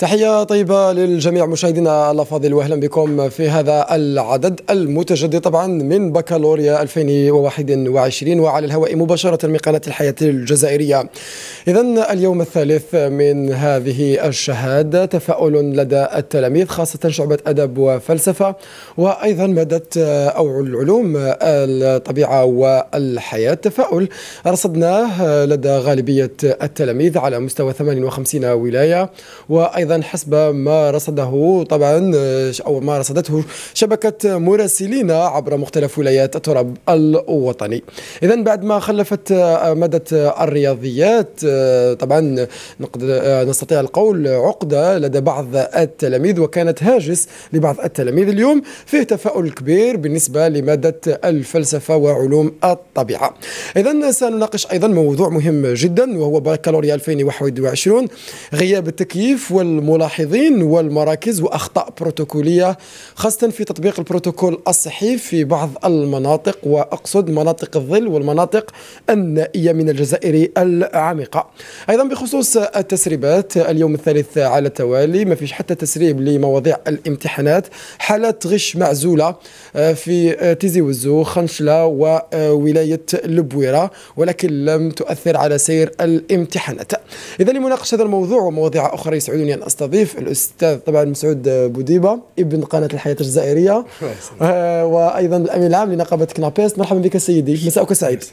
تحية طيبة للجميع مشاهدينا الأفاضل وأهلا بكم في هذا العدد المتجدد طبعا من بكالوريا 2021 وعلى الهواء مباشرة من قناة الحياة الجزائرية إذا اليوم الثالث من هذه الشهادة تفاؤل لدى التلاميذ خاصة شعبة أدب وفلسفة وأيضا مادة أو العلوم الطبيعة والحياة تفاؤل رصدناه لدى غالبية التلاميذ على مستوى 58 ولاية وأيضا أيضا حسب ما رصده طبعا أو ما رصدته شبكة مراسلينا عبر مختلف ولايات التراب الوطني إذا بعد ما خلفت مادة الرياضيات طبعا نستطيع القول عقدة لدى بعض التلاميذ وكانت هاجس لبعض التلاميذ اليوم فيه تفاؤل كبير بالنسبة لمادة الفلسفة وعلوم الطبيعة إذا سنناقش أيضا موضوع مهم جدا وهو بكالوريا 2021 غياب التكييف وال الملاحظين والمراكز وأخطاء بروتوكولية خاصة في تطبيق البروتوكول الصحي في بعض المناطق وأقصد مناطق الظل والمناطق النائية من الجزائر العميقة أيضا بخصوص التسريبات اليوم الثالث على التوالي ما فيش حتى تسريب لمواضيع الامتحانات حالة غش معزولة آه، في آه، تيزي وزو خنشلة وولاية البويرة ولكن لم تؤثر على سير الامتحانات إذا لمناقشة هذا الموضوع ومواضيع أخرى يسعدني أن استضيف الاستاذ طبعا مسعود بوديبه ابن قناه الحياه الجزائريه آه، وايضا الامين العام لنقابه كنابيس مرحبا بك سيدي مساءك سعيد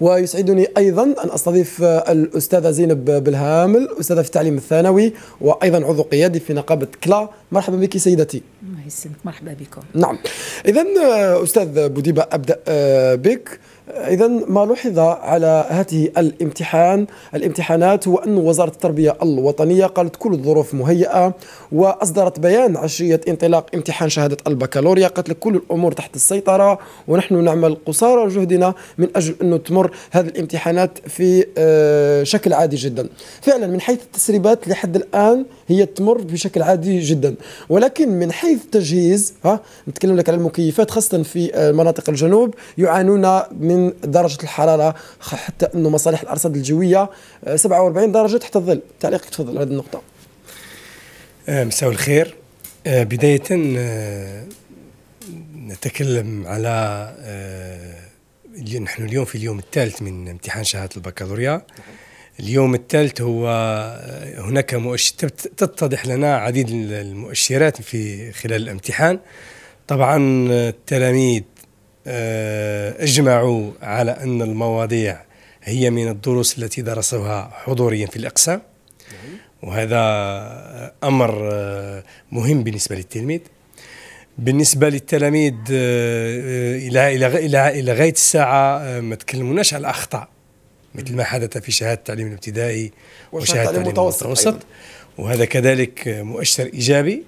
ويسعدني ايضا ان استضيف الاستاذه زينب بالهامل استاذه في التعليم الثانوي وايضا عضو قيادي في نقابه كلا مرحبا بك سيدتي الله يسلمك مرحبا بكم نعم اذا آه، استاذ بوديبه ابدا آه، بك إذا ما لوحظ على هذه الامتحان الامتحانات هو أن وزارة التربية الوطنية قالت كل الظروف مهيئة وأصدرت بيان عشرية انطلاق امتحان شهادة البكالوريا قالت لك كل الأمور تحت السيطرة ونحن نعمل قصارى جهدنا من أجل أنه تمر هذه الامتحانات في آه، شكل عادي جدا فعلا من حيث التسريبات لحد الآن هي تمر بشكل عادي جدا ولكن من حيث التجهيز ها نتكلم لك على المكيفات خاصة في آه، مناطق الجنوب يعانون من درجه الحراره حتى انه مصالح الارصاد الجويه 47 آه، درجه تحت الظل تعليقك تفضل على هذه النقطه آه، مساء الخير آه، بدايه نتكلم على نحن اليوم في اليوم الثالث من امتحان شهاده البكالوريا اليوم الثالث هو هناك مؤشر تتضح لنا عديد المؤشرات في خلال الامتحان طبعا التلاميذ آه، اجمعوا على أن المواضيع هي من الدروس التي درسوها حضوريا في الأقسام وهذا أمر آه، مهم بالنسبة للتلميذ بالنسبة للتلاميذ آه، إلى إلى إلى غاية الساعة ما تكلموناش على الأخطاء مثل ما حدث في شهادة التعليم الابتدائي وشهادة التعليم المتوسط وهذا كذلك مؤشر إيجابي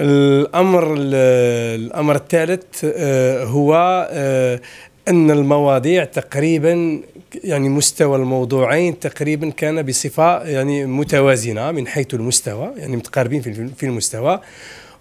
الامر الامر الثالث آه، هو آه، ان المواضيع تقريبا يعني مستوى الموضوعين تقريبا كان بصفه يعني متوازنه من حيث المستوى يعني متقاربين في المستوى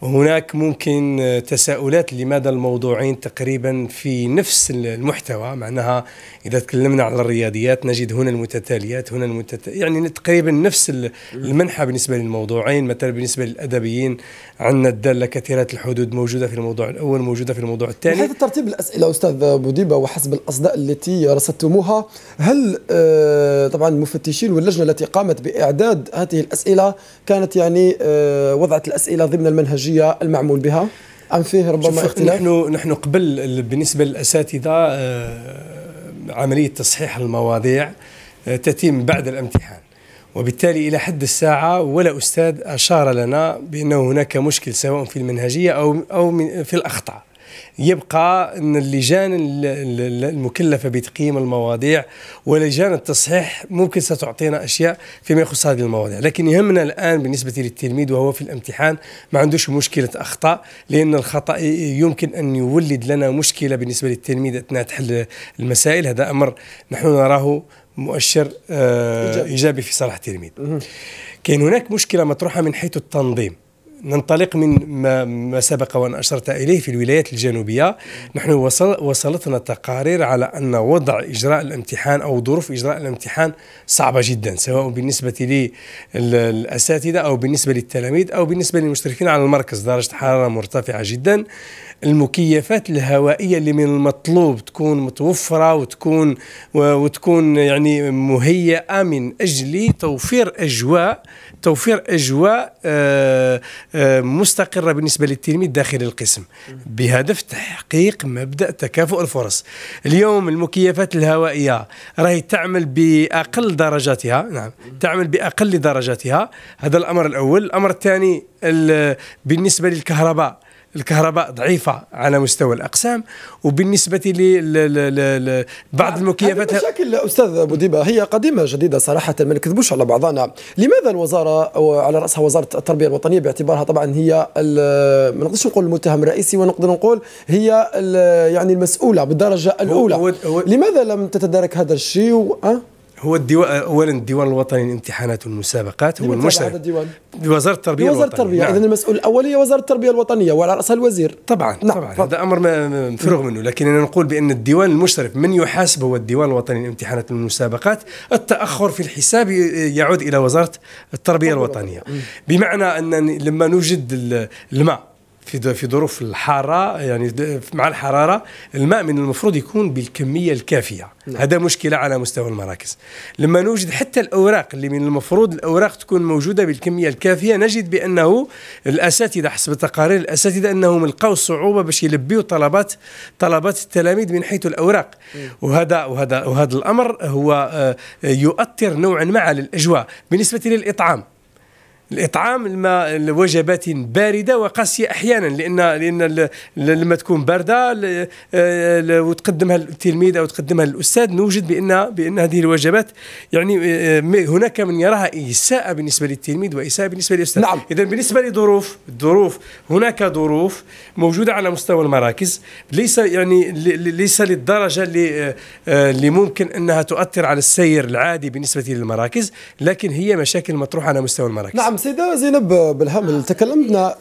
وهناك ممكن تساؤلات لماذا الموضوعين تقريبا في نفس المحتوى معناها اذا تكلمنا على الرياضيات نجد هنا المتتاليات هنا المتت... يعني تقريبا نفس المنحة بالنسبه للموضوعين مثلا بالنسبه للادبيين عندنا الداله كثيره الحدود موجوده في الموضوع الاول موجوده في الموضوع الثاني حيث ترتيب الاسئله استاذ بوديبه وحسب الاصداء التي رصدتموها هل آه، طبعا المفتشين واللجنه التي قامت باعداد هذه الاسئله كانت يعني آه، وضعت الاسئله ضمن المنهجيه البرمجيه المعمول بها ام فيه ربما اختلاف؟ نحن نحن قبل بالنسبه للاساتذه آه، عمليه تصحيح المواضيع آه، تتم بعد الامتحان وبالتالي الى حد الساعه ولا استاذ اشار لنا بانه هناك مشكل سواء في المنهجيه او او في الاخطاء. يبقى ان اللجان المكلفه بتقييم المواضيع ولجان التصحيح ممكن ستعطينا اشياء فيما يخص هذه المواضيع لكن يهمنا الان بالنسبه للتلميذ وهو في الامتحان ما عندوش مشكله اخطاء لان الخطا يمكن ان يولد لنا مشكله بالنسبه للتلميذ اثناء تحل المسائل هذا امر نحن نراه مؤشر آه، ايجابي في صلاح التلميذ كاين هناك مشكله مطروحه من حيث التنظيم ننطلق من ما, ما سبق وان اشرت اليه في الولايات الجنوبيه نحن وصل وصلتنا تقارير على ان وضع اجراء الامتحان او ظروف اجراء الامتحان صعبه جدا سواء بالنسبه للاساتذه او بالنسبه للتلاميذ او بالنسبه للمشرفين على المركز درجه حراره مرتفعه جدا المكيفات الهوائيه اللي من المطلوب تكون متوفره وتكون وتكون يعني مهيئه من اجل توفير اجواء توفير اجواء آه، آه، مستقره بالنسبه للتلميذ داخل القسم بهدف تحقيق مبدا تكافؤ الفرص اليوم المكيفات الهوائيه راهي تعمل باقل درجاتها نعم تعمل باقل درجاتها هذا الامر الاول الامر الثاني بالنسبه للكهرباء الكهرباء ضعيفة على مستوى الأقسام وبالنسبة لبعض نعم، المكيفات المشاكل أستاذ أبو ديبة هي قديمة جديدة صراحة ما نكذبوش على بعضنا لماذا الوزارة على رأسها وزارة التربية الوطنية باعتبارها طبعا هي ما نقدرش نقول المتهم الرئيسي ونقدر نقول هي يعني المسؤولة بالدرجة الأولى هو هو لماذا لم تتدارك هذا الشيء و... أه؟ هو الديوان اولا الديوان الوطني للامتحانات والمسابقات هو المشرف هذا الديوان وزاره التربيه وزاره التربيه نعم. اذا المسؤول الاول هي وزاره التربيه الوطنيه وعلى راسها الوزير طبعا نعم. طبعا ف... هذا امر مفروغ منه لكن انا نقول بان الديوان المشرف من يحاسب هو الديوان الوطني للامتحانات والمسابقات التاخر في الحساب يعود الى وزاره التربيه الوطنيه بمعنى ان لما نوجد الماء في في ظروف الحاره يعني مع الحراره الماء من المفروض يكون بالكميه الكافيه نعم. هذا مشكله على مستوى المراكز لما نوجد حتى الاوراق اللي من المفروض الاوراق تكون موجوده بالكميه الكافيه نجد بانه الاساتذه حسب تقارير الاساتذه انهم لقوا صعوبه باش يلبيوا طلبات طلبات التلاميذ من حيث الاوراق نعم. وهذا وهذا وهذا الامر هو آه، يؤثر نوعا ما على الاجواء بالنسبه للاطعام الإطعام الماء لوجبات باردة وقاسية أحيانا لأن لأن لما تكون باردة آه، وتقدمها للتلميذ أو تقدمها للأستاذ نوجد بأن بأن هذه الوجبات يعني آه، هناك من يراها إساءة بالنسبة للتلميذ وإساءة بالنسبة للأستاذ نعم. إذا بالنسبة لظروف الظروف هناك ظروف موجودة على مستوى المراكز ليس يعني ليس للدرجة اللي آه، اللي ممكن أنها تؤثر على السير العادي بالنسبة للمراكز لكن هي مشاكل مطروحة على مستوى المراكز نعم سيده زينب بالهمل آه، تكلمنا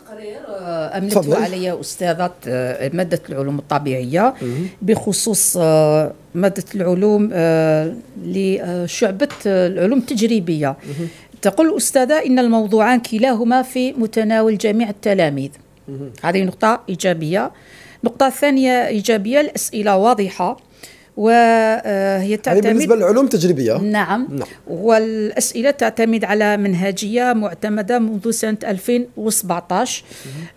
املته آه، علي استاذه آه، ماده العلوم الطبيعيه بخصوص ماده العلوم لشعبه العلوم التجريبيه تقول الاستاذه ان الموضوعان كلاهما في متناول جميع التلاميذ هذه نقطه ايجابيه نقطة ثانية ايجابيه الاسئله واضحه وهي آه، تعتمد يعني بالنسبه للعلوم التجريبيه نعم, نعم والاسئله تعتمد على منهجيه معتمده منذ سنه 2017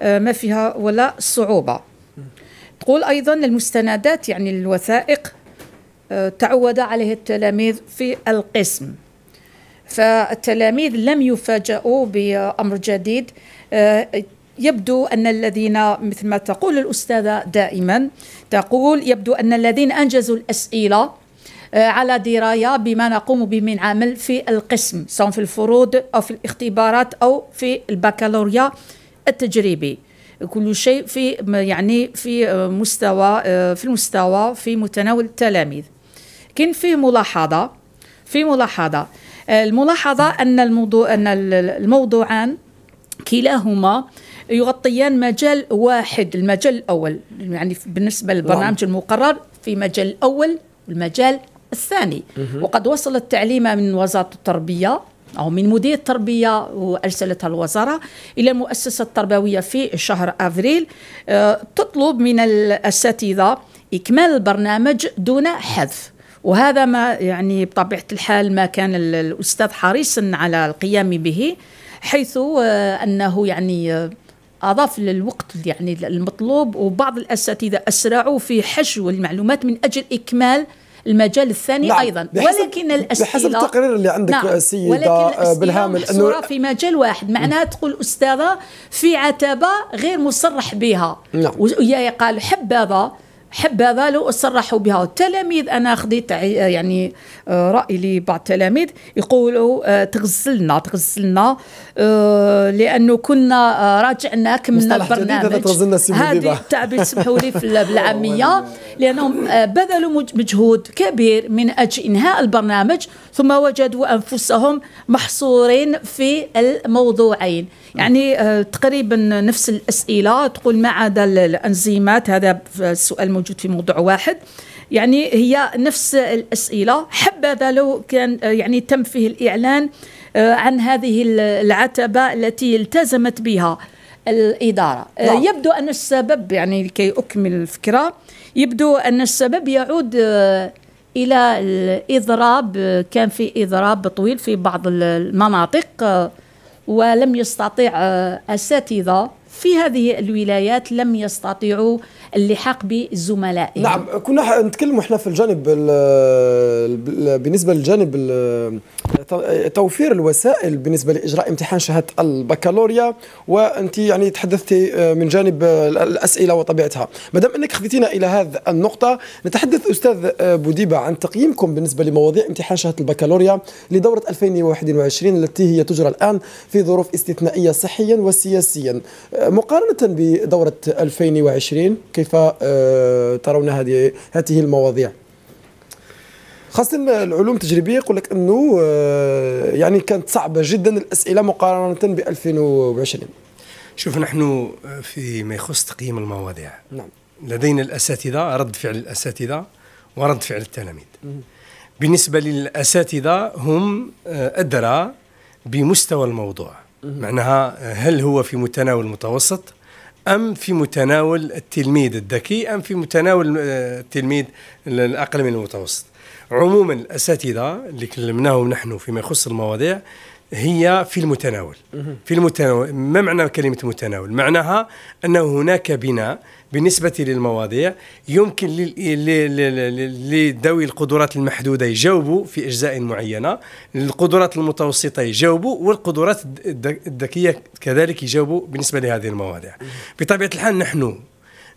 آه، ما فيها ولا صعوبه تقول ايضا المستندات يعني الوثائق آه، تعود عليه التلاميذ في القسم فالتلاميذ لم يفاجئوا بأمر جديد يبدو أن الذين مثل ما تقول الأستاذة دائما تقول يبدو أن الذين أنجزوا الأسئلة آه، على دراية بما نقوم به من عمل في القسم سواء في الفروض أو في الاختبارات أو في البكالوريا التجريبي كل شيء في يعني في آه، مستوى آه، في المستوى في متناول التلاميذ كاين فيه ملاحظه في ملاحظه الملاحظه ان الموضوع ان الموضوعان كلاهما يغطيان مجال واحد المجال الأول يعني بالنسبة للبرنامج المقرر في مجال الأول والمجال الثاني وقد وصل التعليم من وزارة التربية أو من مدير التربية وأرسلتها الوزارة إلى المؤسسة التربوية في شهر أفريل آه، تطلب من الأساتذة إكمال البرنامج دون حذف وهذا ما يعني بطبيعة الحال ما كان الأستاذ حريصا على القيام به حيث آه، أنه يعني آه، أضاف للوقت يعني المطلوب وبعض الأساتذة أسرعوا في حشو المعلومات من أجل إكمال المجال الثاني نعم. ايضا بحسب ولكن الاسئله بحسب التقرير اللي عندك نعم. سيده آه، بالهامل انه في مجال واحد معناها تقول استاذه في عتبه غير مصرح بها نعم. وهي قال حبذا حب هذا لو صرحوا بها التلاميذ انا خديت يعني آه، راي لبعض التلاميذ يقولوا آه، تغسلنا تغسلنا آه، لانه كنا راجعنا كملنا البرنامج هذه التعبير سمحوا لي في لانهم بذلوا مجهود كبير من اجل انهاء البرنامج ثم وجدوا أنفسهم محصورين في الموضوعين يعني آه، تقريبا نفس الأسئلة تقول ما عدا الأنزيمات هذا السؤال موجود في موضوع واحد يعني هي نفس الأسئلة حبذا لو كان آه، يعني تم فيه الإعلان آه، عن هذه العتبة التي التزمت بها الإدارة لا. يبدو أن السبب يعني لكي أكمل الفكرة يبدو أن السبب يعود الى الاضراب كان في اضراب طويل في بعض المناطق آه، ولم يستطيع آه، اساتذه في هذه الولايات لم يستطيعوا اللحاق بالزملاء نعم كنا نتكلموا احنا في الجانب بالنسبه للجانب توفير الوسائل بالنسبه لاجراء امتحان شهاده البكالوريا وانت يعني تحدثتي آه، من جانب آه، الاسئله وطبيعتها مادام انك خذيتينا الى هذه النقطه نتحدث استاذ آه، بوديبه عن تقييمكم بالنسبه لمواضيع امتحان شهاده البكالوريا لدوره 2021 التي هي تجرى الان في ظروف استثنائيه صحيا وسياسيا مقارنه بدوره 2020 كيف كيف آه، ترون هذه هذه المواضيع خاصة العلوم التجريبية يقول لك أنه آه، يعني كانت صعبة جدا الأسئلة مقارنة ب 2020 شوف نحن فيما يخص تقييم المواضيع نعم. لدينا الأساتذة رد فعل الأساتذة ورد فعل التلاميذ بالنسبة للأساتذة هم آه، أدرى بمستوى الموضوع معناها هل هو في متناول المتوسط أم في متناول التلميذ الذكي أم في متناول آه، التلميذ الأقل من المتوسط عموما الأساتذة اللي كلمناهم نحن فيما يخص المواضيع هي في المتناول في المتناول ما معنى كلمة متناول معناها أن هناك بناء بالنسبة للمواضيع يمكن لذوي القدرات المحدودة يجاوبوا في أجزاء معينة القدرات المتوسطة يجاوبوا والقدرات الذكية كذلك يجاوبوا بالنسبة لهذه المواضيع بطبيعة الحال نحن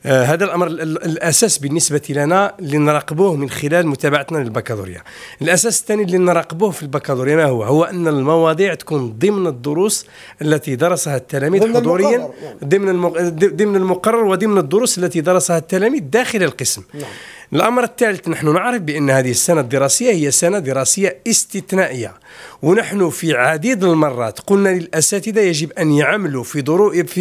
آه هذا الامر الاساس بالنسبه لنا اللي نراقبوه من خلال متابعتنا للبكالوريا الاساس الثاني اللي نراقبوه في البكالوريا ما هو هو ان المواضيع تكون ضمن الدروس التي درسها التلاميذ حضوريا نعم. ضمن ضمن المقرر وضمن الدروس التي درسها التلاميذ داخل القسم نعم. الامر الثالث نحن نعرف بان هذه السنه الدراسيه هي سنه دراسيه استثنائيه ونحن في عديد المرات قلنا للاساتذه يجب ان يعملوا في ظروف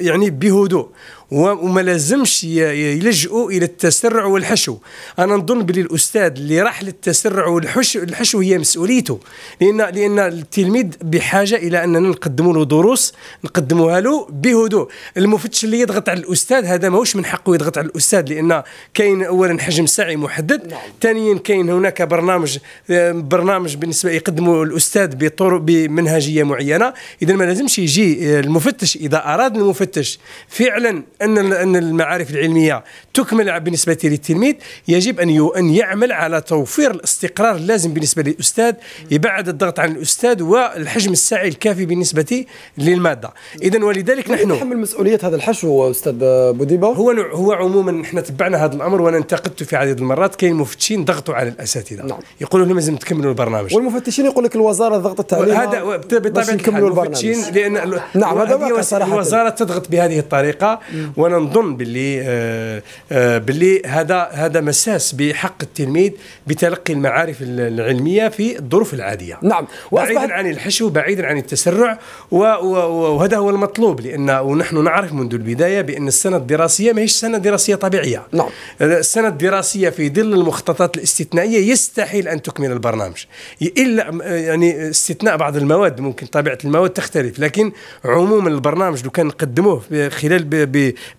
يعني بهدوء وما لازمش يلجؤوا الى التسرع والحشو انا نظن بلي الاستاذ اللي راح للتسرع والحشو الحشو هي مسؤوليته لان لان التلميذ بحاجه الى اننا نقدموا له دروس نقدموها له بهدوء المفتش اللي يضغط على الاستاذ هذا ماهوش من حقه يضغط على الاستاذ لان كاين اولا حجم ساعي محدد نعم. ثانيا كاين هناك برنامج آه، برنامج بالنسبه يقدموا الاستاذ بطرق بمنهجيه معينه اذا ما لازمش يجي آه، المفتش اذا اراد المفتش فعلا ان ان المعارف العلميه تكمل بالنسبه للتلميذ يجب ان ان يعمل على توفير الاستقرار اللازم بالنسبه للاستاذ يبعد الضغط عن الاستاذ والحجم السعي الكافي بالنسبه للماده اذا ولذلك نحن يتحمل مسؤوليه هذا الحشو استاذ بوديبا هو هو عموما نحن تبعنا هذا الامر وانا انتقدت في عديد المرات كاين مفتشين ضغطوا على الاساتذه نعم. يقولوا لهم لازم تكملوا البرنامج والمفتشين يقول لك الوزاره ضغطت عليه هذا بطبيعه الحال لان نعم هذا واقع صراحه الوزاره تضغط بهذه الطريقه وانا نظن باللي آه، آه، باللي هذا هذا مساس بحق التلميذ بتلقي المعارف العلميه في الظروف العاديه نعم بعيدا عن الحشو بعيدا عن التسرع وهذا هو المطلوب لان ونحن نعرف منذ البدايه بان السنه الدراسيه ماهيش سنه دراسيه طبيعيه نعم آه، السنه الدراسيه في ظل المخططات الاستثنائيه يستحيل ان تكمل البرنامج الا يعني استثناء بعض المواد ممكن طبيعه المواد تختلف لكن عموما البرنامج لو كان نقدموه خلال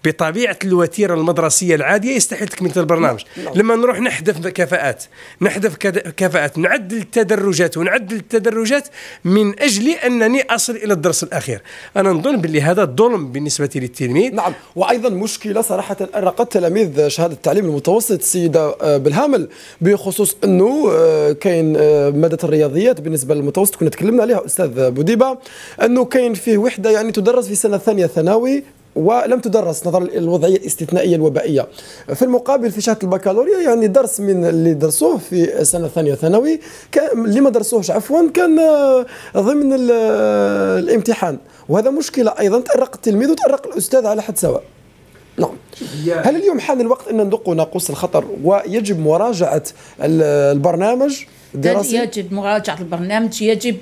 بطبيعه الوتيره المدرسيه العاديه يستحيل تكمله البرنامج لما نروح نحذف كفاءات نحذف كفاءات نعدل التدرجات ونعدل التدرجات من اجل انني اصل الى الدرس الاخير انا نظن باللي هذا ظلم بالنسبه للتلميذ نعم وايضا مشكله صراحه ارقت تلاميذ شهاده التعليم المتوسط السيده آه، بالهامل بخصوص انه آه، كاين آه، ماده الرياضيات الامكانيات بالنسبه للمتوسط كنا تكلمنا عليها استاذ بوديبه انه كاين فيه وحده يعني تدرس في سنه ثانيه ثانوي ولم تدرس نظرا للوضعيه الاستثنائيه الوبائيه في المقابل في شهاده البكالوريا يعني درس من اللي درسوه في سنه ثانيه ثانوي اللي ما درسوهش عفوا كان آه، ضمن آه، الامتحان وهذا مشكله ايضا تارق التلميذ وتارق الاستاذ على حد سواء نعم هل اليوم حان الوقت ان ندق ناقوس الخطر ويجب مراجعه البرنامج الدراسي يجب مراجعه البرنامج يجب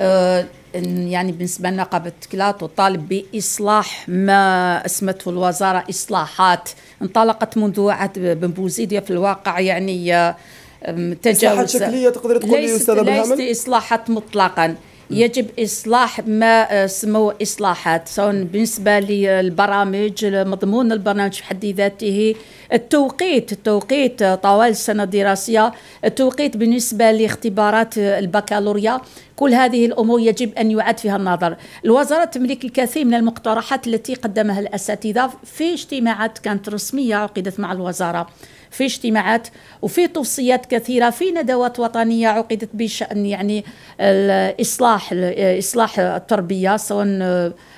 آه، يعني بالنسبة لنا نقابة كلا تطالب بإصلاح ما أسمته الوزارة إصلاحات انطلقت منذ عهد بن بوزيد في الواقع يعني آه، تجاوز إصلاحات شكلية تقدر تقول لي أستاذ ليست إصلاحات مطلقا يجب اصلاح ما آه، سموه اصلاحات سواء بالنسبه للبرامج مضمون البرنامج في حد ذاته التوقيت التوقيت طوال السنه الدراسيه التوقيت بالنسبه لاختبارات البكالوريا كل هذه الامور يجب ان يعاد فيها النظر الوزاره تملك الكثير من المقترحات التي قدمها الاساتذه في اجتماعات كانت رسميه عقدت مع الوزاره في اجتماعات وفي توصيات كثيرة في ندوات وطنية عقدت بشأن يعني الإصلاح إصلاح التربية سواء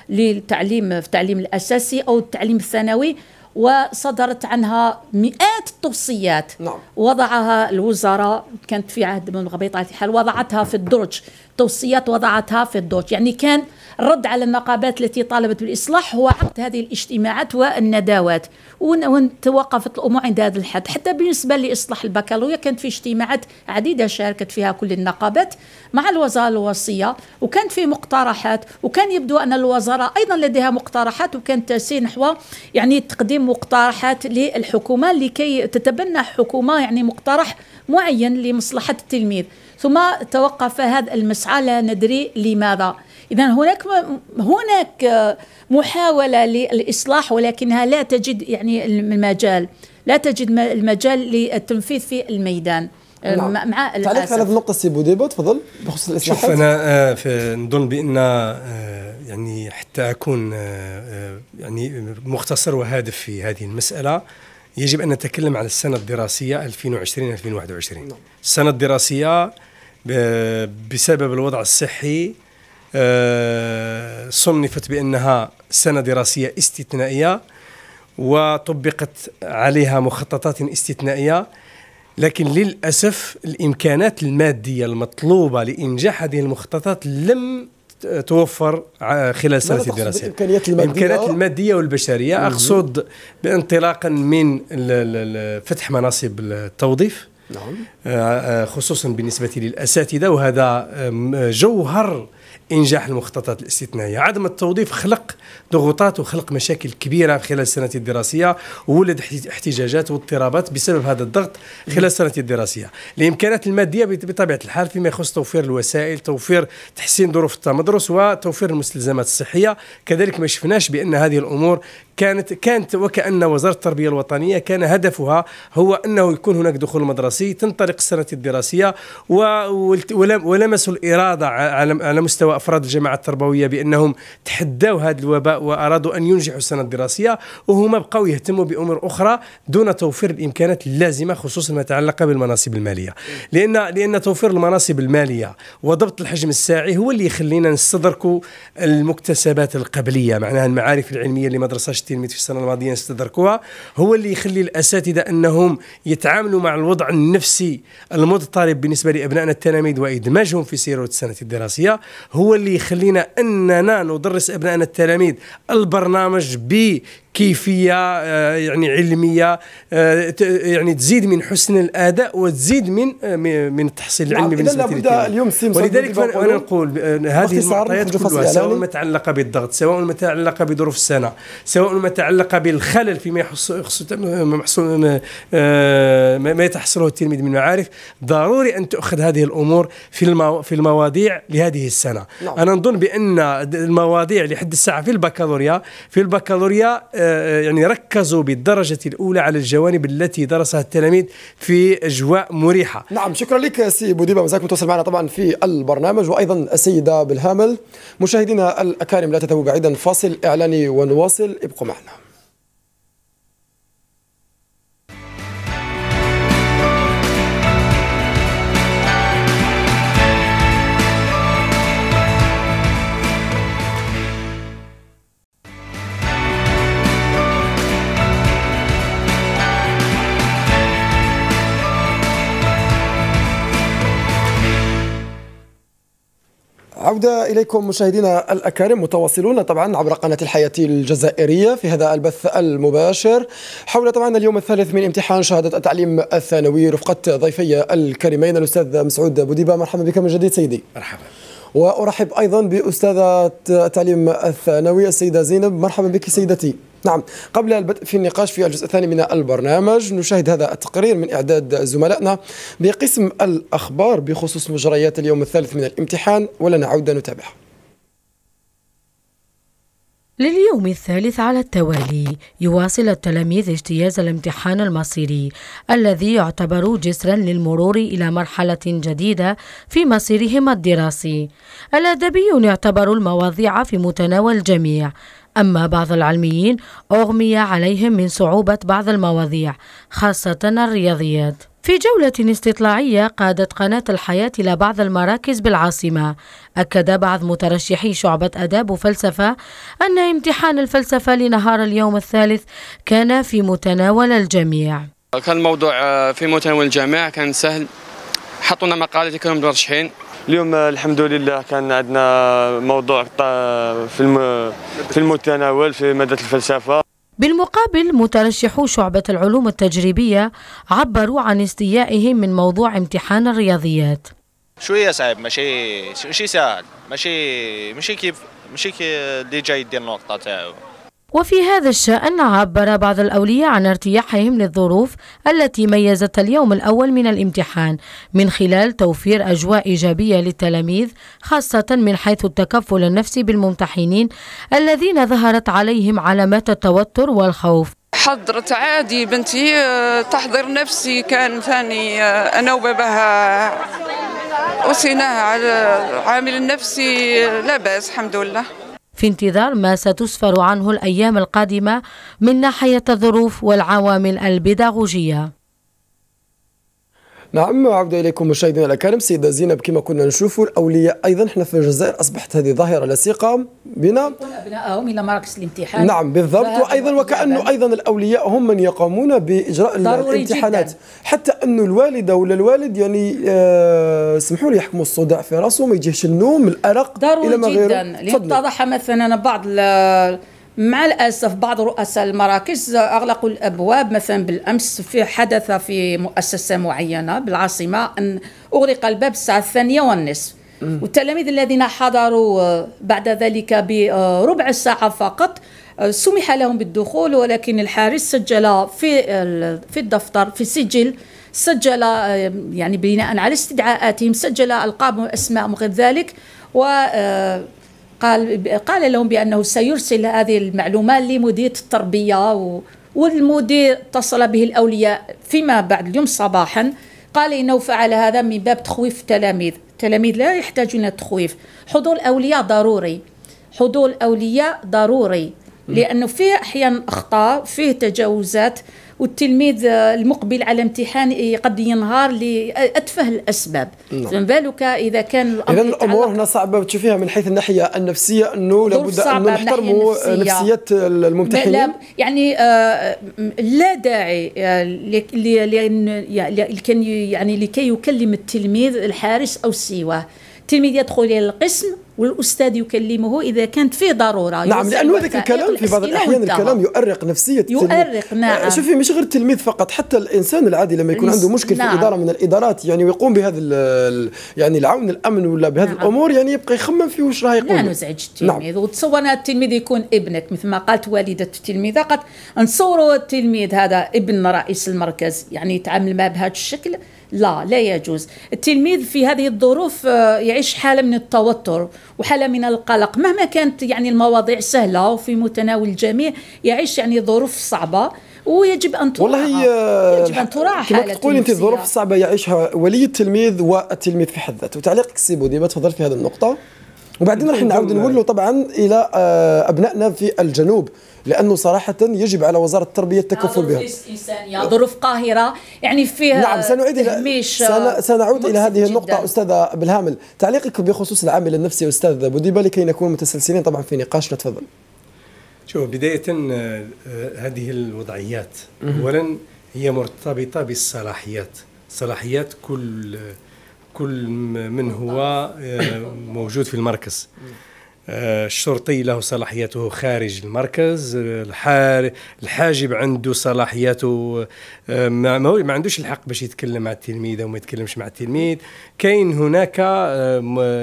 للتعليم في التعليم الأساسي أو التعليم الثانوي وصدرت عنها مئات التوصيات نعم. وضعها الوزراء كانت في عهد من غبيطة الحال وضعتها في الدرج توصيات وضعتها في الدرج يعني كان الرد على النقابات التي طالبت بالإصلاح هو عقد هذه الاجتماعات والندوات وتوقفت الأمور عند هذا الحد حتى بالنسبة لإصلاح البكالوريا كانت في اجتماعات عديدة شاركت فيها كل النقابات مع الوزارة الوصية وكان في مقترحات وكان يبدو أن الوزارة أيضا لديها مقترحات وكان تسير نحو يعني تقديم مقترحات للحكومة لكي تتبنى حكومة يعني مقترح معين لمصلحة التلميذ ثم توقف هذا المسعى لا ندري لماذا إذا هناك هناك محاولة للإصلاح ولكنها لا تجد يعني المجال لا تجد المجال للتنفيذ في الميدان نعم. مع تعليق على هذه النقطة سي بوديبا تفضل بخصوص الإصلاحات شوف أنا آه، نظن بأن آه، يعني حتى أكون آه، يعني مختصر وهادف في هذه المسألة يجب أن نتكلم على السنة الدراسية 2020 2021 نعم. السنة الدراسية بسبب الوضع الصحي آه، صنفت بأنها سنة دراسية استثنائية وطبقت عليها مخططات استثنائية لكن للأسف الإمكانات المادية المطلوبة لإنجاح هذه المخططات لم توفر خلال سنه الدراسيه الامكانيات الماديه الامكانيات الماديه والبشريه اقصد بانطلاقا من فتح مناصب التوظيف نعم آه، آه، خصوصا بالنسبه للاساتذه وهذا جوهر إنجاح المخططات الاستثنائية عدم التوظيف خلق ضغوطات وخلق مشاكل كبيرة خلال السنة الدراسية وولد احتجاجات واضطرابات بسبب هذا الضغط خلال السنة الدراسية الإمكانات المادية بطبيعة الحال فيما يخص توفير الوسائل توفير تحسين ظروف التمدرس وتوفير المستلزمات الصحية كذلك ما شفناش بأن هذه الأمور كانت كانت وكأن وزارة التربية الوطنية كان هدفها هو أنه يكون هناك دخول مدرسي تنطلق السنة الدراسية ولمسوا الإرادة على مستوى أفراد الجماعة التربوية بأنهم تحداوا هذا الوباء وأرادوا أن ينجحوا السنة الدراسية وهما بقوا يهتموا بأمور أخرى دون توفير الإمكانات اللازمة خصوصا ما يتعلق بالمناصب المالية لأن لأن توفير المناصب المالية وضبط الحجم الساعي هو اللي يخلينا نستدركوا المكتسبات القبلية معناها المعارف العلمية لمدرسة التلميذ في السنه الماضيه استدركوها هو اللي يخلي الاساتذه انهم يتعاملوا مع الوضع النفسي المضطرب بالنسبه لابنائنا التلاميذ وادماجهم في سيره السنه الدراسيه هو اللي يخلينا اننا ندرس ابنائنا التلاميذ البرنامج ب كيفيه آه، يعني علميه آه، يعني تزيد من حسن الاداء وتزيد من آه، من التحصيل العلمي نعم، بالنسبه لابد اليوم ولذلك انا نقول هذه المعطيات كلها سواء يعني؟ ما تعلق بالضغط سواء ما تعلق بظروف السنه سواء ما تعلق بالخلل فيما يخص ما يتحصله التلميذ من معارف ضروري ان تؤخذ هذه الامور في في المواضيع لهذه السنه نعم. انا نظن بان المواضيع لحد الساعه في البكالوريا في البكالوريا آه، آه، يعني ركزوا بالدرجة الأولى على الجوانب التي درسها التلاميذ في أجواء مريحة نعم شكرا لك سي بوديبة مزاك متواصل معنا طبعا في البرنامج وأيضا السيدة بالهامل مشاهدينا الأكارم لا تذهبوا بعيدا فاصل إعلاني ونواصل ابقوا معنا عودة إليكم مشاهدينا الأكارم متواصلون طبعا عبر قناة الحياة الجزائرية في هذا البث المباشر حول طبعا اليوم الثالث من امتحان شهادة التعليم الثانوي رفقة ضيفي الكريمين الأستاذ مسعود بوديبا مرحبا بك من جديد سيدي مرحبا وارحب ايضا باستاذه التعليم الثانوي السيده زينب مرحبا بك سيدتي نعم قبل البدء في النقاش في الجزء الثاني من البرنامج نشاهد هذا التقرير من إعداد زملائنا بقسم الأخبار بخصوص مجريات اليوم الثالث من الامتحان ولنعود نتابعها لليوم الثالث على التوالي يواصل التلاميذ اجتياز الامتحان المصيري الذي يعتبر جسرا للمرور إلى مرحلة جديدة في مصيرهم الدراسي الأدبي يعتبر المواضيع في متناول الجميع أما بعض العلميين أغمي عليهم من صعوبة بعض المواضيع خاصة الرياضيات في جولة استطلاعية قادت قناة الحياة إلى بعض المراكز بالعاصمة أكد بعض مترشحي شعبة أداب وفلسفة أن امتحان الفلسفة لنهار اليوم الثالث كان في متناول الجميع كان الموضوع آه، في متناول الجميع كان سهل حطونا مقالة كانوا مترشحين اليوم آه، الحمد لله كان عندنا موضوع آه، في المتناول في مادة الفلسفة بالمقابل مترشحو شعبة العلوم التجريبية عبروا عن استيائهم من موضوع امتحان الرياضيات شوية صعب ماشي شي سهل ماشي ماشي كيف ماشي كي اللي جاي يدير النقطة تاعو وفي هذا الشأن عبر بعض الأولياء عن ارتياحهم للظروف التي ميزت اليوم الأول من الامتحان من خلال توفير أجواء إيجابية للتلاميذ خاصة من حيث التكفل النفسي بالممتحنين الذين ظهرت عليهم علامات التوتر والخوف حضرت عادي بنتي آه، تحضير نفسي كان ثاني آه، أنا وباباها أسيناها على العامل النفسي آه، لا بأس الحمد لله في انتظار ما ستسفر عنه الأيام القادمة من ناحية الظروف والعوامل البداغوجية نعم عودة إليكم مشاهدينا الكرام سيدة زينب كما كنا نشوفوا الأولياء أيضا احنا في الجزائر أصبحت هذه ظاهرة لاصقه بنا أبنائهم إلى مراكز الامتحان نعم بالضبط وأيضا وكأنه أيضا الأولياء هم من يقومون بإجراء الامتحانات جداً. حتى أنه الوالدة ولا الوالد يعني آه سمحوا لي يحكموا الصداع في راسه ما يجيش النوم الأرق ضروري جدا لأن اتضح مثلا بعض مع الأسف بعض رؤساء المراكز أغلقوا الأبواب مثلا بالأمس في حدث في مؤسسة معينة بالعاصمة أن أغلق الباب الساعة الثانية والنصف والتلاميذ الذين حضروا آه، بعد ذلك بربع ساعة فقط آه، سمح لهم بالدخول ولكن الحارس سجل في في الدفتر في السجل سجل آه، يعني بناء على استدعاءاتهم سجل القاب واسماء وغير ذلك و قال قال لهم بانه سيرسل هذه المعلومات لمدير التربيه و والمدير اتصل به الاولياء فيما بعد اليوم صباحا قال انه فعل هذا من باب تخويف التلاميذ، التلاميذ لا يحتاجون التخويف، حضور الاولياء ضروري، حضور الاولياء ضروري لانه فيه احيانا اخطاء، فيه تجاوزات، والتلميذ المقبل على امتحان قد ينهار لاتفه الاسباب فما نعم. بالك اذا كان الامر اذا الامور هنا صعبه بتشوفيها من حيث الناحيه النفسيه انه لابد ان نحترموا نفسيه الممتحنين يعني آه، لا داعي آه، لكي يعني لكي يكلم التلميذ الحارس او سواه التلميذ يدخل الى القسم والاستاذ يكلمه اذا كانت فيه ضروره نعم لانه هذاك الكلام في بعض الاحيان الكلام يؤرق نفسيه يؤرق نعم آه، شوفي مش غير التلميذ فقط حتى الانسان العادي لما يكون عنده مشكل نعم. في اداره من الادارات يعني ويقوم بهذا يعني العون الامن ولا بهذه نعم. الامور يعني يبقى يخمم في واش راه يقول لا نزعج التلميذ نعم. وتصور التلميذ يكون ابنك مثل ما قالت والده التلميذه قالت نصوروا التلميذ هذا ابن رئيس المركز يعني يتعامل معه بهذا الشكل لا لا يجوز التلميذ في هذه الظروف آه، يعيش حالة من التوتر وحالة من القلق مهما كانت يعني المواضيع سهلة وفي متناول الجميع يعيش يعني ظروف صعبة ويجب ان تراعى والله آه، يجب ان تراعى كما تقول انت الظروف الصعبه يعيشها ولي التلميذ والتلميذ في حد ذاته تعليقك سي بودي ما تفضل في هذه النقطه وبعدين راح نعاود نقول له طبعا الى آه، ابنائنا في الجنوب لانه صراحه يجب على وزاره التربيه التكفل بها ظروف قاهره يعني فيها آه، نعم سنعيد الى آه، سنعود الى هذه النقطه جداً. استاذه بالهامل تعليقك بخصوص العامل النفسي استاذ بوديبه لكي نكون متسلسلين طبعا في نقاشنا تفضل شوف بدايه هذه الوضعيات اولا هي مرتبطه بالصلاحيات صلاحيات كل كل من هو آه، موجود في المركز آه، الشرطي له صلاحياته خارج المركز الحاجب عنده صلاحياته آه، ما, ما عندوش الحق باش يتكلم مع التلميذ او ما يتكلمش مع التلميذ كاين هناك آه،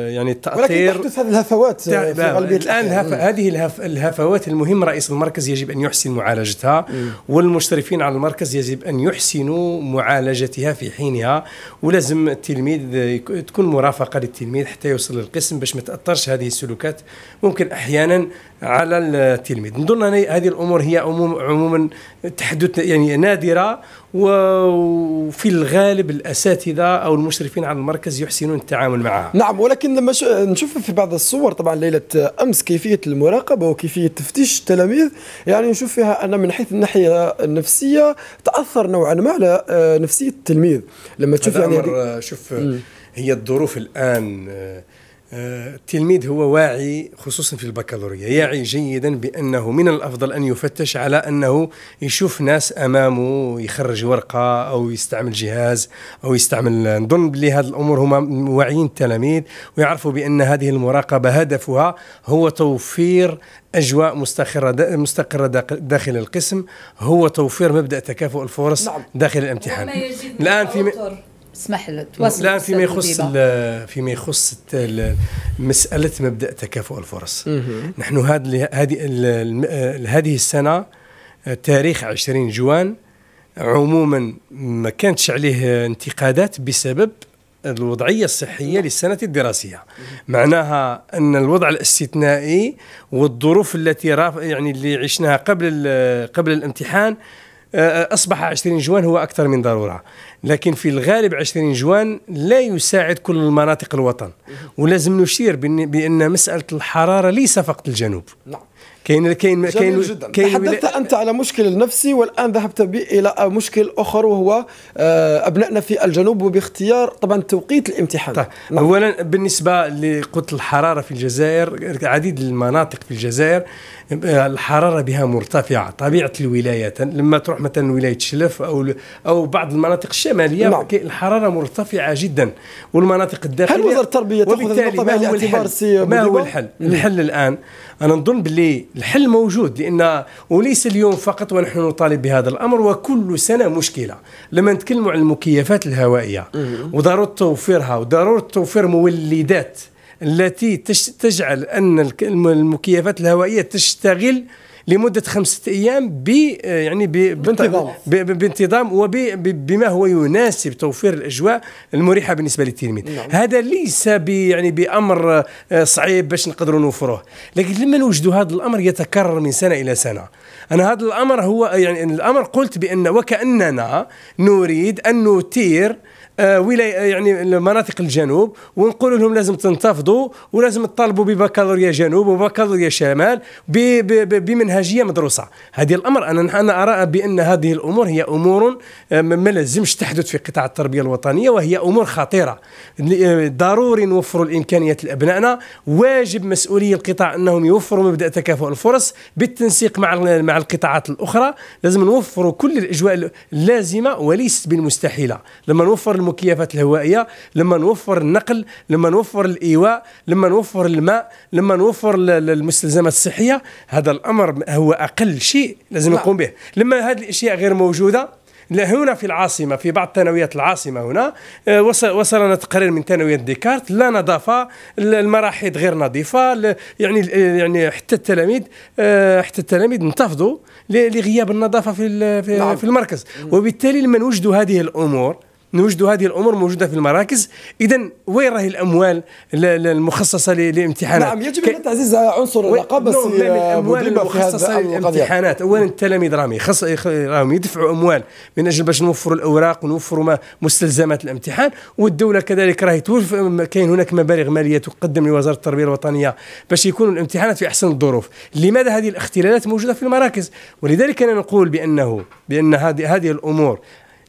يعني التاثير ولكن تحدث هذه الهفوات في غالبيه الان الهف... هذه الهف... الهفوات المهم رئيس المركز يجب ان يحسن معالجتها م. والمشرفين على المركز يجب ان يحسنوا معالجتها في حينها ولازم التلميذ تكون مرافقه للتلميذ حتى يوصل للقسم باش ما تاثرش هذه السلوكات ممكن احيانا على التلميذ نظن ان هذه الامور هي عموم عموما تحدث يعني نادره وفي الغالب الاساتذه او المشرفين على المركز يحسنون التعامل معها نعم ولكن لما نشوف في بعض الصور طبعا ليله امس كيفيه المراقبه وكيفيه تفتيش التلاميذ يعني نشوف فيها ان من حيث الناحيه النفسيه تاثر نوعا ما على آه، نفسيه التلميذ لما تشوف يعني آه، شوف هي الظروف الان آه، التلميذ هو واعي خصوصا في البكالوريا يعي جيدا بأنه من الأفضل أن يفتش على أنه يشوف ناس أمامه يخرج ورقة أو يستعمل جهاز أو يستعمل نظن بلي هذه الأمور هما واعيين التلاميذ ويعرفوا بأن هذه المراقبة هدفها هو توفير اجواء مستقره مستقره داخل القسم هو توفير مبدا تكافؤ الفرص نعم. داخل الامتحان الان في م... تسمح توصل لا فيما يخص فيما يخص مساله مبدا تكافؤ الفرص نحن هذه هذه السنه تاريخ 20 جوان عموما ما كانتش عليه انتقادات بسبب الوضعية الصحية للسنة الدراسية معناها أن الوضع الاستثنائي والظروف التي يعني اللي عشناها قبل قبل الامتحان أصبح 20 جوان هو أكثر من ضرورة لكن في الغالب 20 جوان لا يساعد كل المناطق الوطن ولازم نشير بأن مسألة الحرارة ليس فقط الجنوب نعم كاين كاين كاين كاين تحدثت انت على مشكل نفسي والان ذهبت بي الى مشكل اخر وهو آه، ابنائنا في الجنوب وباختيار طبعا توقيت الامتحان طيب. نعم. اولا بالنسبه لقطر الحراره في الجزائر عديد المناطق في الجزائر آه، الحراره بها مرتفعه طبيعه الولايات لما تروح مثلا ولايه شلف او او بعض المناطق الشماليه نعم. الحراره مرتفعه جدا والمناطق الداخليه هل وزاره التربيه تاخذ ما هو الحل؟ ما هو الحل؟ الحل الان انا نظن باللي الحل موجود لان وليس اليوم فقط ونحن نطالب بهذا الامر وكل سنه مشكله لما نتكلموا عن المكيفات الهوائيه وضروره توفيرها وضروره توفير مولدات التي تجعل ان المكيفات الهوائيه تشتغل لمده خمسه ايام بي آه، يعني بانتظام بانتظام وبما هو يناسب توفير الاجواء المريحه بالنسبه للتلميذ نعم. هذا ليس يعني بامر آه، صعيب باش نقدروا نوفروه لكن لما نوجدوا هذا الامر يتكرر من سنه الى سنه انا هذا الامر هو يعني الامر قلت بان وكاننا نريد ان نثير آه، ولايه آه، يعني مناطق الجنوب ونقول لهم لازم تنتفضوا ولازم تطالبوا ببكالوريا جنوب وبكالوريا شمال بمنهجيه مدروسه هذه الامر انا انا ارى بان هذه الامور هي امور آه، ما لازمش تحدث في قطاع التربيه الوطنيه وهي امور خطيره ضروري نوفروا الامكانيات لابنائنا واجب مسؤولي القطاع انهم يوفروا مبدا تكافؤ الفرص بالتنسيق مع مع القطاعات الاخرى لازم نوفروا كل الاجواء اللازمه وليست بالمستحيله لما نوفر المكيفات الهوائيه لما نوفر النقل لما نوفر الايواء لما نوفر الماء لما نوفر المستلزمات الصحيه هذا الامر هو اقل شيء لازم نعم. نقوم به لما هذه الاشياء غير موجوده هنا في العاصمة في بعض ثانويات العاصمة هنا آه، وصلنا تقرير من ثانوية ديكارت لا نظافة المراحيض غير نظيفة يعني يعني حتى التلاميذ آه، حتى التلاميذ انتفضوا لغياب النظافة في نعم. في المركز وبالتالي لما نوجدوا هذه الأمور نوجد هذه الامور موجوده في المراكز اذا وين راهي الاموال المخصصه للامتحانات نعم يجب ان تعزيز عنصر العلاقه بس نعم، نعم، الاموال المخصصه للامتحانات اولا التلاميذ راهم يخص راهم يدفعوا اموال من اجل باش نوفروا الاوراق ونوفروا ما مستلزمات الامتحان والدوله كذلك راهي كاين هناك مبالغ ماليه تقدم لوزاره التربيه الوطنيه باش يكونوا الامتحانات في احسن الظروف لماذا هذه الاختلالات موجوده في المراكز ولذلك انا نقول بانه بان هذه هذه الامور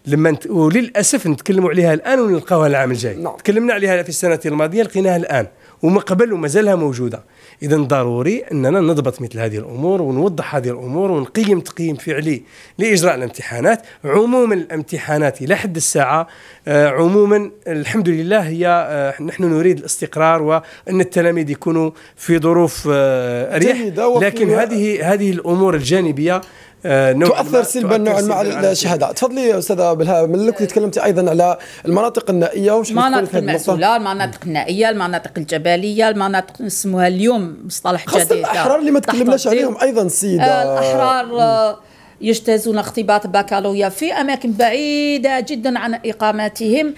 لما نت... وللاسف نتكلموا عليها الان ونلقاوها العام الجاي نعم. تكلمنا عليها في السنه الماضيه لقيناها الان وما قبل ومازالها موجوده اذا ضروري اننا نضبط مثل هذه الامور ونوضح هذه الامور ونقيم تقييم فعلي لاجراء الامتحانات عموما الامتحانات الى حد الساعه آه، عموما الحمد لله هي آه، نحن نريد الاستقرار وان التلاميذ يكونوا في ظروف آه، اريح لكن هذه هذه الامور الجانبيه آه، نوع تؤثر سلبا نوعا ما على الشهادات تفضلي يا استاذه بلها من كنت تكلمت ايضا على المناطق النائيه وش المناطق المأسولة المناطق النائيه المناطق الجبليه المناطق نسموها اليوم مصطلح جديد خاصه الاحرار اللي ما تكلمناش عليهم ايضا السيده آه، الاحرار آه، يجتازون اختبارات بكالوريا في اماكن بعيده جدا عن اقامتهم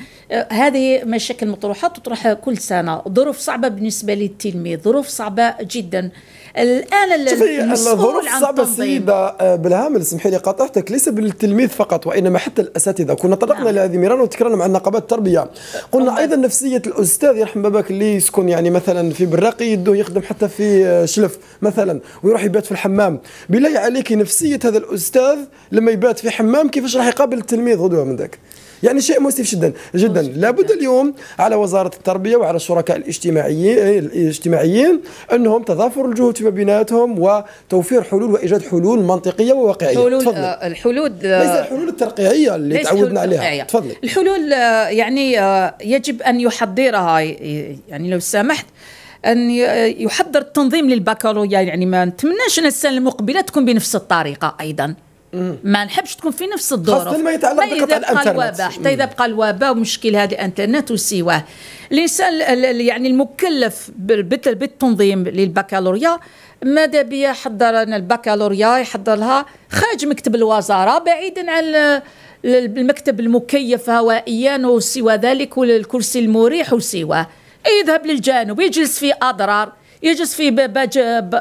هذه مشاكل مطروحه تطرح كل سنه ظروف صعبه بالنسبه للتلميذ ظروف صعبه جدا الان الظروف صعبه السيده آه، بالهامل اسمحي لي قاطعتك ليس بالتلميذ فقط وانما حتى الاساتذه كنا تطرقنا نعم. لهذه مرارا وتكررنا مع نقابات التربيه قلنا ايضا نفسيه الاستاذ يرحم باباك اللي يسكن يعني مثلا في براقي يده يخدم حتى في آه، شلف مثلا ويروح يبات في الحمام بالله عليك نفسيه هذا الاستاذ لما يبات في حمام كيفاش راح يقابل التلميذ غدوه من ذاك يعني شيء مؤسف جدا جدا لابد نعم. اليوم على وزاره التربيه وعلى الشركاء الاجتماعيين الاجتماعيين انهم تضافر الجهود فيما بيناتهم وتوفير حلول وايجاد حلول منطقيه وواقعيه حلول آه، تفضل. الحلول آه، ليس الحلول الترقيعيه اللي تعودنا عليها تفضلي الحلول آه، يعني يجب ان يحضرها يعني لو سمحت ان يحضر التنظيم للبكالوريا يعني ما نتمناش ان السنه المقبله تكون بنفس الطريقه ايضا ما نحبش تكون في نفس الظروف خاصة ما يتعلق بقطع الانترنت الوباء حتى اذا بقى الوباء ومشكل هذا الانترنت وسواه الانسان يعني المكلف بالتنظيم للبكالوريا ماذا بيا يحضر البكالوريا يحضر لها خارج مكتب الوزاره بعيدا عن المكتب المكيف هوائيا وسوى ذلك والكرسي المريح وسواه يذهب للجانب يجلس في اضرار يجلس في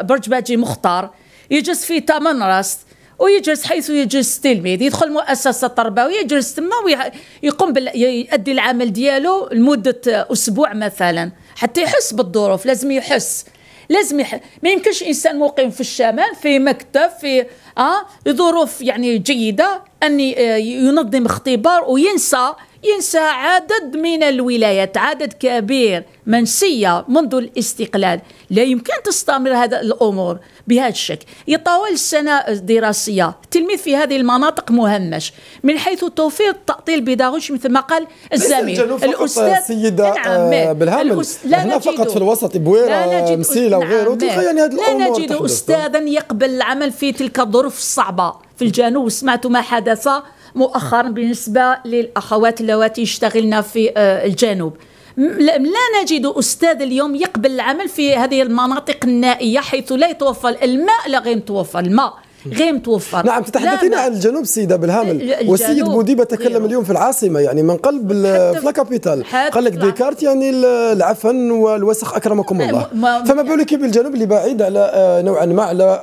برج باجي مختار يجلس في تمنرست ويجلس حيث يجلس التلميذ يدخل المؤسسه التربويه يجلس تما ويقوم يؤدي العمل ديالو لمده اسبوع مثلا حتى يحس بالظروف لازم يحس لازم يح... ما يمكنش انسان مقيم في الشمال في مكتب في اه ظروف يعني جيده ان آه، ينظم اختبار وينسى ينسى عدد من الولايات عدد كبير منسية منذ الاستقلال لا يمكن تستمر هذا الأمور بهذا الشكل يطول السنة الدراسية التلميذ في هذه المناطق مهمش من حيث توفير التأطيل بداغوش مثل ما قال الزميل الأستاذ سيدة نعم آه، بالهامل الأس... لا هنا نجد. فقط في الوسط بويرة مسيلة وغيره تلقى يعني الأمور لا نجد نعم، أستاذا يقبل العمل في تلك الظروف الصعبة في الجنوب سمعت ما حدث مؤخرا بالنسبة للأخوات اللواتي يشتغلن في آه، الجنوب لا نجد أستاذ اليوم يقبل العمل في هذه المناطق النائية حيث لا يتوفر الماء لا غير متوفر الماء غير متوفر نعم تتحدثين عن الجنوب سيده بالهامل والسيد بوديبه تكلم اليوم في العاصمه يعني من قلب في كابيتال قال لك ديكارت يعني العفن والوسخ اكرمكم الله فما بالك بالجنوب اللي بعيد على آه، نوعا ما آه، على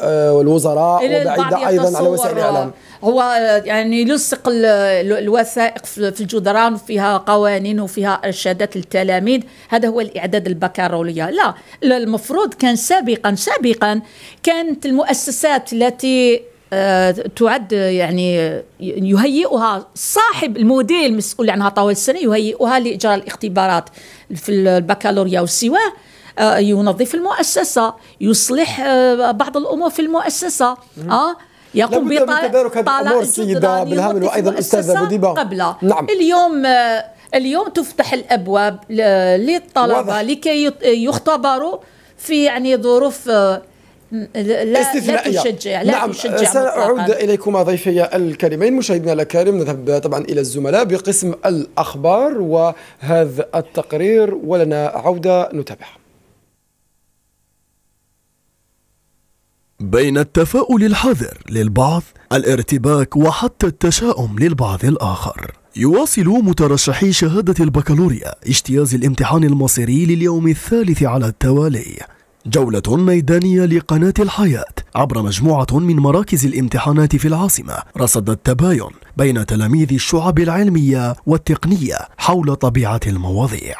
الوزراء وبعيد ايضا على وسائل الاعلام هو يعني يلصق الوثائق في الجدران وفيها قوانين وفيها ارشادات للتلاميذ هذا هو الاعداد البكالوريا لا المفروض كان سابقا سابقا كانت المؤسسات التي آه، تعد يعني يهيئها صاحب المدير المسؤول عنها طوال السنه يهيئها لاجراء الاختبارات في البكالوريا وسواه ينظف المؤسسه يصلح آه، بعض الامور في المؤسسه اه يقوم الامور السيدة بالهام وأيضا أستاذة مديبة قبل نعم. اليوم آه، اليوم تفتح الأبواب للطلبة واضح. لكي يختبروا في يعني ظروف آه، لا استثنائية لا تشجع لا نعم تشجع سأعود مطلقاً. إليكما ضيفي الكريمين مشاهدينا الأكارم نذهب طبعا إلى الزملاء بقسم الأخبار وهذا التقرير ولنا عودة نتابعه بين التفاؤل الحذر للبعض الارتباك وحتى التشاؤم للبعض الآخر يواصل مترشحي شهادة البكالوريا اجتياز الامتحان المصيري لليوم الثالث على التوالي جولة ميدانية لقناة الحياة عبر مجموعة من مراكز الامتحانات في العاصمة رصد التباين بين تلاميذ الشعب العلمية والتقنية حول طبيعة المواضيع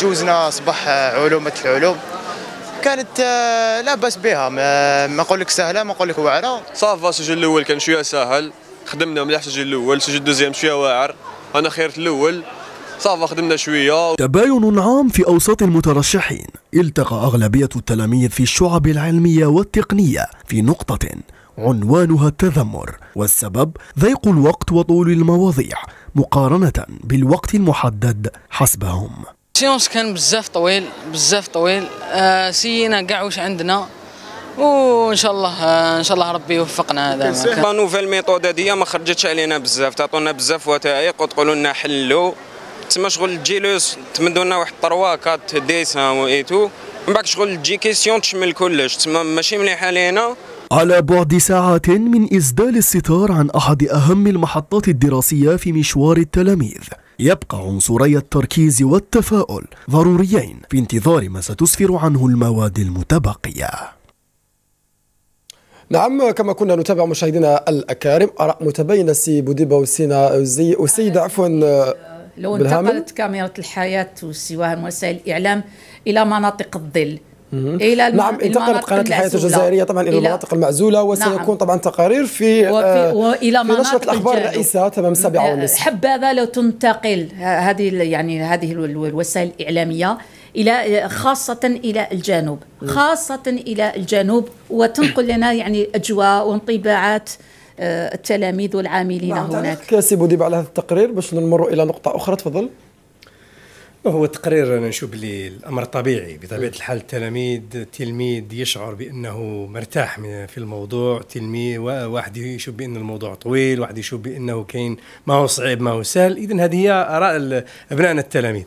جوزنا أصبح علومة العلوم كانت آه، لا باس بها ما نقول لك سهله ما نقول لك واعره صافا السجل الاول كان شويه سهل خدمنا مليح السجل الاول السجل الدوزيام شويه واعر انا خيرت الاول صافا خدمنا شويه تباين عام في اوساط المترشحين التقى اغلبيه التلاميذ في الشعب العلميه والتقنيه في نقطه عنوانها التذمر والسبب ضيق الوقت وطول المواضيع مقارنه بالوقت المحدد حسبهم السيونس كان بزاف طويل بزاف طويل آه سينا كاع واش عندنا وان شاء الله ان شاء الله ربي يوفقنا هذا لا نوفيل ميثود هذه ما خرجتش علينا بزاف تعطونا بزاف وثائق وتقولوا لنا حلوا تما شغل تجي لو تمدوا لنا واحد 3 4 ديسان تو من بعد شغل تجي كيسيون تشمل كلش تما ماشي مليحه لينا على بعد ساعات من ازدال الستار عن أحد أهم المحطات الدراسية في مشوار التلاميذ يبقى عنصري التركيز والتفاؤل ضروريين في انتظار ما ستسفر عنه المواد المتبقية نعم كما كنا نتابع مشاهدينا الأكارم أراء متبينة سي بوديبا وسينا وسيدة آه، عفوا آه، لو انتقلت كاميرا الحياة وسواها وسائل الإعلام إلى مناطق الظل الى نعم انتقلت قناه الحياه الجزائريه طبعا الى المناطق المعزوله نعم. وسيكون نعم. طبعا تقارير في آه، والى في نشره الاخبار الرئيسه تمام نعم. سبعة ونصف حبذا لو تنتقل هذه يعني هذه الوسائل الاعلاميه الى آه، خاصه الى الجنوب خاصه الى الجنوب وتنقل لنا يعني اجواء وانطباعات آه، التلاميذ والعاملين نعم، هناك كاسب وديب على هذا التقرير باش نمر الى نقطه اخرى تفضل هو تقرير انا نشوف بلي الامر طبيعي بطبيعه الحال التلاميذ التلميذ يشعر بانه مرتاح في الموضوع تلميذ واحد يشوف بان الموضوع طويل واحد يشوف بانه كاين ما هو صعيب ما هو سهل اذا هذه هي اراء ابنائنا التلاميذ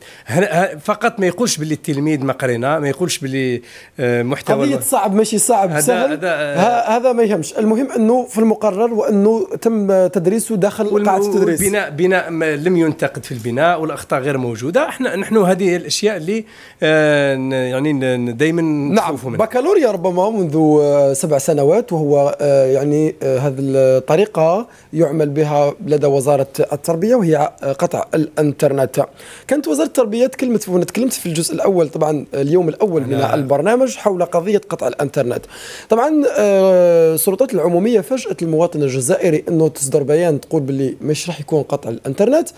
فقط ما يقولش باللي التلميذ ما قرينا ما يقولش باللي آه، محتوى قضيه صعب ماشي صعب سهل هذا, هذا ما يهمش المهم انه في المقرر وانه تم تدريسه داخل قاعه التدريس بناء بناء لم ينتقد في البناء والاخطاء غير موجوده احنا نحن هذه الاشياء اللي آه، يعني دائما نعم بكالوريا ربما منذ آه، سبع سنوات وهو آه، يعني هذه الطريقه يعمل بها لدى وزاره التربيه وهي قطع الانترنت كانت وزاره التربيه تكلمت تكلمت في الجزء الاول طبعا اليوم الاول من البرنامج حول قضيه قطع الانترنت طبعا السلطات العموميه فاجات المواطن الجزائري انه تصدر بيان تقول باللي مش راح يكون قطع الانترنت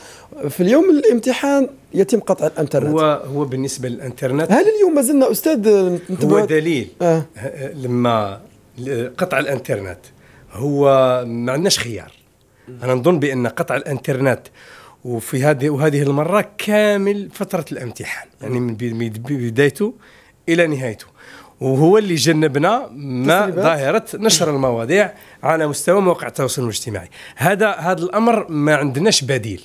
في اليوم الامتحان يتم قطع الانترنت هو هو بالنسبه للانترنت هل اليوم ما زلنا استاذ هو دليل آه. لما قطع الانترنت هو ما عندناش خيار انا نظن بان قطع الانترنت وفي هذه وهذه المره كامل فتره الامتحان يعني من بدايته الى نهايته وهو اللي جنبنا ما ظاهرة نشر المواضيع على مستوى مواقع التواصل الاجتماعي هذا هذا الأمر ما عندناش بديل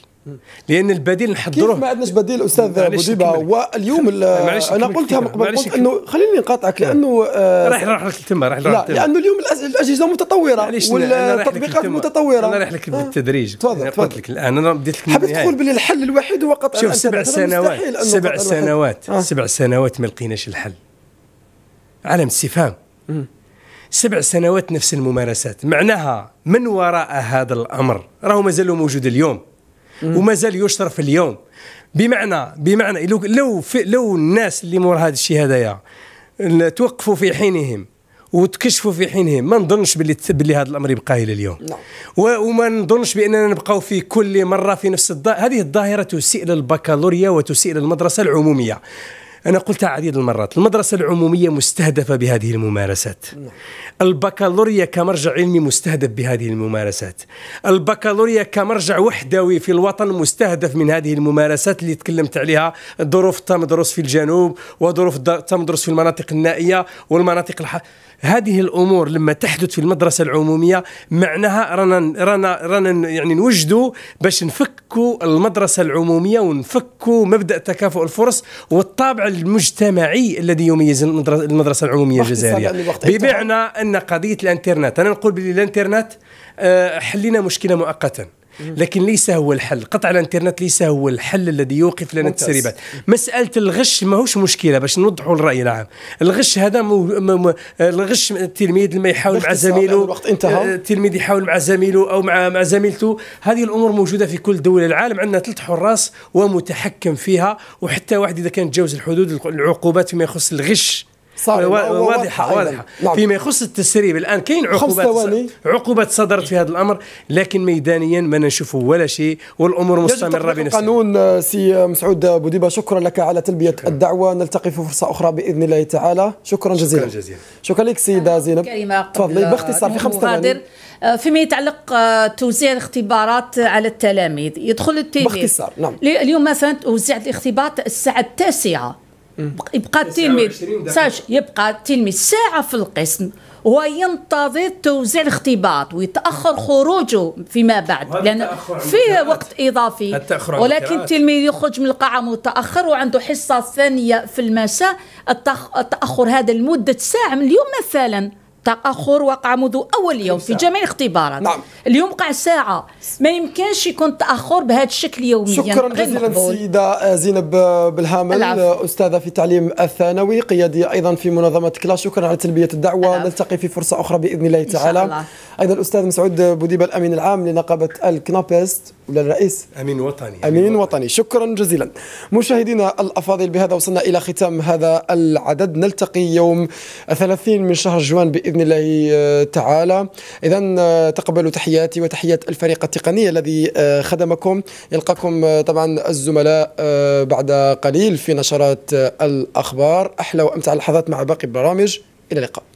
لان البديل نحضروه كيف ما عندناش بديل استاذ بوديبا واليوم انا قلتها من قبل قلت انه خليني نقاطعك لانه آه راح نروح لك تما راح لا لانه اليوم الاجهزه متطوره والتطبيقات متطوره انا راح لك آه. بالتدريج تفضل قلت لك الان انا بديت لك حبيت تقول باللي الحل الوحيد هو قطع شوف سبع سنوات سبع سنوات آه. سبع سنوات ما لقيناش الحل عالم استفهام سبع سنوات نفس الممارسات معناها من وراء هذا الامر راهو مازالوا موجود اليوم ومازال يشرف اليوم بمعنى بمعنى لو لو, لو الناس اللي مور هذا الشيء هذايا توقفوا في حينهم وتكشفوا في حينهم ما نظنش باللي باللي هذا الامر يبقى الى اليوم لا. نعم. وما نظنش باننا نبقاو في كل مره في نفس الظاهره هذه الظاهره تسيء للبكالوريا وتسيء للمدرسه العموميه أنا قلت عديد المرات المدرسة العمومية مستهدفة بهذه الممارسات نعم. البكالوريا كمرجع علمي مستهدف بهذه الممارسات البكالوريا كمرجع وحدوي في الوطن مستهدف من هذه الممارسات اللي تكلمت عليها ظروف تمدرس في الجنوب وظروف تمدرس في المناطق النائية والمناطق الح... هذه الامور لما تحدث في المدرسه العموميه معناها رانا رانا رانا يعني نوجدوا باش نفكوا المدرسه العموميه ونفكوا مبدا تكافؤ الفرص والطابع المجتمعي الذي يميز المدرسه العموميه الجزائريه بمعنى ان قضيه الانترنت انا نقول بالانترنت آه، حلينا مشكله مؤقتا لكن ليس هو الحل قطع الانترنت ليس هو الحل الذي يوقف لنا التسريبات مساله الغش ماهوش مشكله باش نوضحوا الراي العام الغش هذا مو م... الغش التلميذ لما يحاول مع زميله الوقت انتهى آه، التلميذ يحاول مع زميله او مع مع زميلته هذه الامور موجوده في كل دول العالم عندنا ثلاث حراس ومتحكم فيها وحتى واحد اذا كان تجاوز الحدود العقوبات فيما يخص الغش صار واضحه واضحه نعم. فيما يخص التسريب الان كاين عقوبات عقوبات صدرت في هذا الامر لكن ميدانيا ما نشوفه ولا شيء والامور مستمره بنفسها القانون آه، سي آه، مسعود بوديبه شكرا لك على تلبيه شكرا. الدعوه نلتقي في فرصه اخرى باذن الله تعالى شكرا جزيلا شكرا جزيلا شكرا لك سيده زينب تفضلي باختصار في خمس ثواني آه، فيما يتعلق توزيع الاختبارات على التلاميذ يدخل التلميذ باختصار نعم اليوم مثلا وزعت الاختبارات الساعه التاسعه يبقى التلميذ ساش يبقى التلميذ ساعة في القسم وينتظر توزيع الاختباط ويتاخر خروجه فيما بعد لان فيه وقت اضافي ولكن التلميذ يخرج من القاعه متاخر وعنده حصه ثانيه في المساء التاخر هذا لمده ساعه من اليوم مثلا تاخر وقع منذ اول يوم في نعم. جميع الاختبارات نعم. اليوم وقع ساعه ما يمكنش يكون تاخر بهذا الشكل يوميا شكرا جزيلا السيده زينب بالهامل العف. استاذه في التعليم الثانوي قياديه ايضا في منظمه كلا شكرا على تلبيه الدعوه العف. نلتقي في فرصه اخرى باذن الله تعالى إن شاء الله. ايضا الاستاذ مسعود بوديبه الامين العام لنقابه الكنابست ولا الرئيس امين وطني امين, أمين وطني. وطني شكرا جزيلا مشاهدينا الافاضل بهذا وصلنا الى ختام هذا العدد نلتقي يوم 30 من شهر جوان باذن باذن الله آه، تعالى اذا آه، تقبلوا تحياتي وتحيات الفريق التقني الذي آه، خدمكم يلقاكم طبعا الزملاء بعد قليل في نشرات الاخبار احلى وامتع اللحظات مع باقي البرامج الى اللقاء